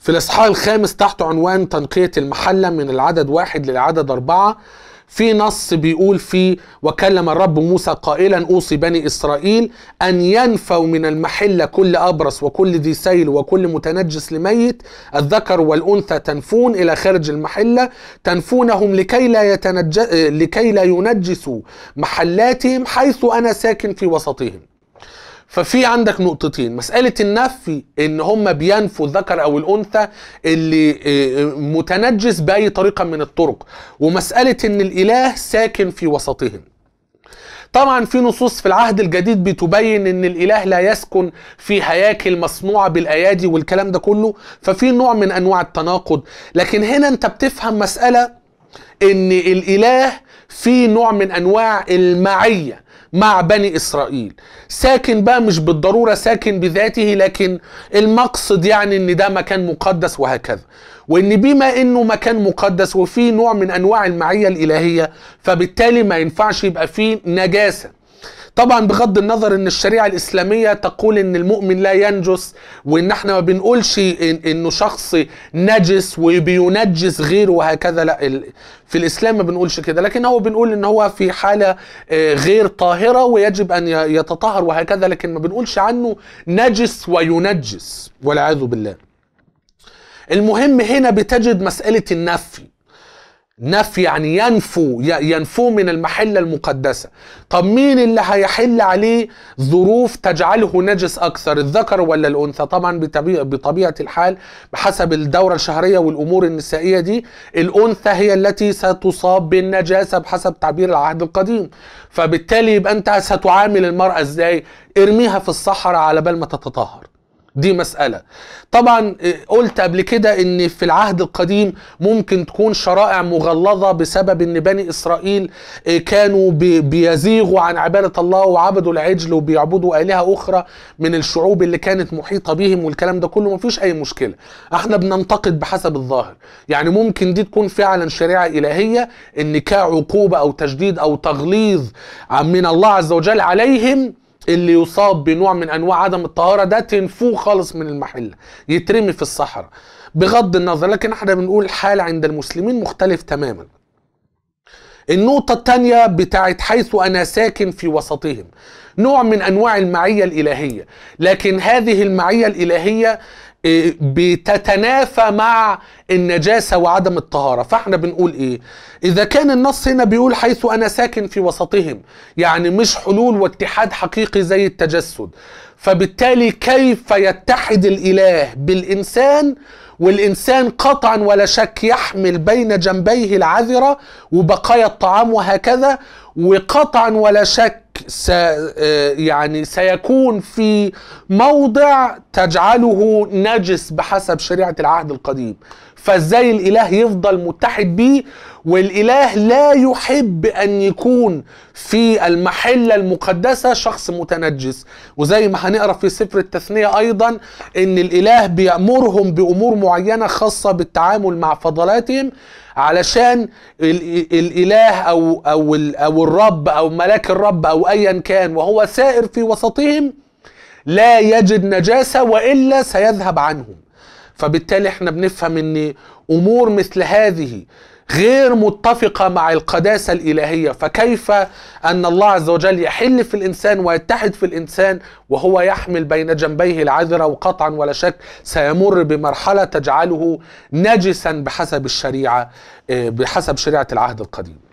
في الإصحاح الخامس تحت عنوان تنقية المحلة من العدد واحد للعدد أربعة في نص بيقول فيه وكلم الرب موسى قائلا اوصي بني اسرائيل ان ينفوا من المحله كل ابرص وكل ذي سيل وكل متنجس لميت الذكر والانثى تنفون الى خارج المحله تنفونهم لكي لا يتنج... لكي لا ينجسوا محلاتهم حيث انا ساكن في وسطهم ففي عندك نقطتين مسألة النفي ان هم بينفوا الذكر او الانثى اللي آه، آه، متنجس باي طريقة من الطرق ومسألة ان الاله ساكن في وسطهم طبعا في نصوص في العهد الجديد بتبين ان الاله لا يسكن في هياكل مصنوعه بالايادي والكلام ده كله ففي نوع من انواع التناقض لكن هنا انت بتفهم مساله ان الاله في نوع من انواع المعيه مع بني إسرائيل ساكن بقى مش بالضرورة ساكن بذاته لكن المقصد يعني ان ده مكان مقدس وهكذا وان بما انه مكان مقدس وفيه نوع من انواع المعية الالهية فبالتالي ما ينفعش يبقى فيه نجاسة طبعا بغض النظر ان الشريعه الاسلاميه تقول ان المؤمن لا ينجس وان احنا ما بنقولش إن انه شخص نجس وبينجس غيره وهكذا لا في الاسلام ما بنقولش كده لكن هو بنقول ان هو في حاله آه، غير طاهره ويجب ان يتطهر وهكذا لكن ما بنقولش عنه نجس وينجس والعياذ بالله المهم هنا بتجد مساله النفي نفي يعني ينفو ينفو من المحلة المقدسة طب مين اللي هيحل عليه ظروف تجعله نجس أكثر الذكر ولا الأنثى طبعا بطبيعة الحال بحسب الدورة الشهرية والأمور النسائية دي الأنثى هي التي ستصاب بالنجاسة بحسب تعبير العهد القديم فبالتالي يبقى أنت ستعامل المرأة إزاي ارميها في الصحراء على بال ما تتطهر دي مسألة طبعا آه، قلت قبل كده ان في العهد القديم ممكن تكون شرائع مغلظة بسبب ان بني اسرائيل آه، كانوا بيزيغوا عن عبادة الله وعبدوا العجل وبيعبدوا آلهة اخرى من الشعوب اللي كانت محيطة بهم والكلام ده كله مفيش اي مشكلة احنا بننتقد بحسب الظاهر يعني ممكن دي تكون فعلا شريعة الهية ان كعقوبة او تشديد او تغليظ من الله عز وجل عليهم اللي يصاب بنوع من انواع عدم الطهاره ده تنفوه خالص من المحله يترمي في الصحراء بغض النظر لكن احنا بنقول حال عند المسلمين مختلف تماما النقطة الثانية بتاعت حيث أنا ساكن في وسطهم نوع من أنواع المعية الإلهية لكن هذه المعية الإلهية آه، بتتنافى مع النجاسة وعدم الطهارة فاحنا بنقول ايه اذا كان النص هنا بيقول حيث انا ساكن في وسطهم يعني مش حلول واتحاد حقيقي زي التجسد فبالتالي كيف يتحد الاله بالانسان والإنسان قطعا ولا شك يحمل بين جنبيه العذرة وبقايا الطعام وهكذا وقطعا ولا شك س آه، يعني سيكون في موضع تجعله نجس بحسب شريعة العهد القديم فازاي الاله يفضل متحد بيه والاله لا يحب ان يكون في المحله المقدسه شخص متنجس وزي ما هنقرا في سفر التثنيه ايضا ان الاله بيامرهم بامور معينه خاصه بالتعامل مع فضلاتهم علشان الاله او او او الرب او ملاك الرب او ايا كان وهو سائر في وسطهم لا يجد نجاسه والا سيذهب عنهم فبالتالي احنا بنفهم ان امور مثل هذه غير متفقه مع القداسه الالهيه فكيف ان الله عز وجل يحل في الانسان ويتحد في الانسان وهو يحمل بين جنبيه العذره وقطعا ولا شك سيمر بمرحله تجعله نجسا بحسب الشريعه آه، بحسب شريعه العهد القديم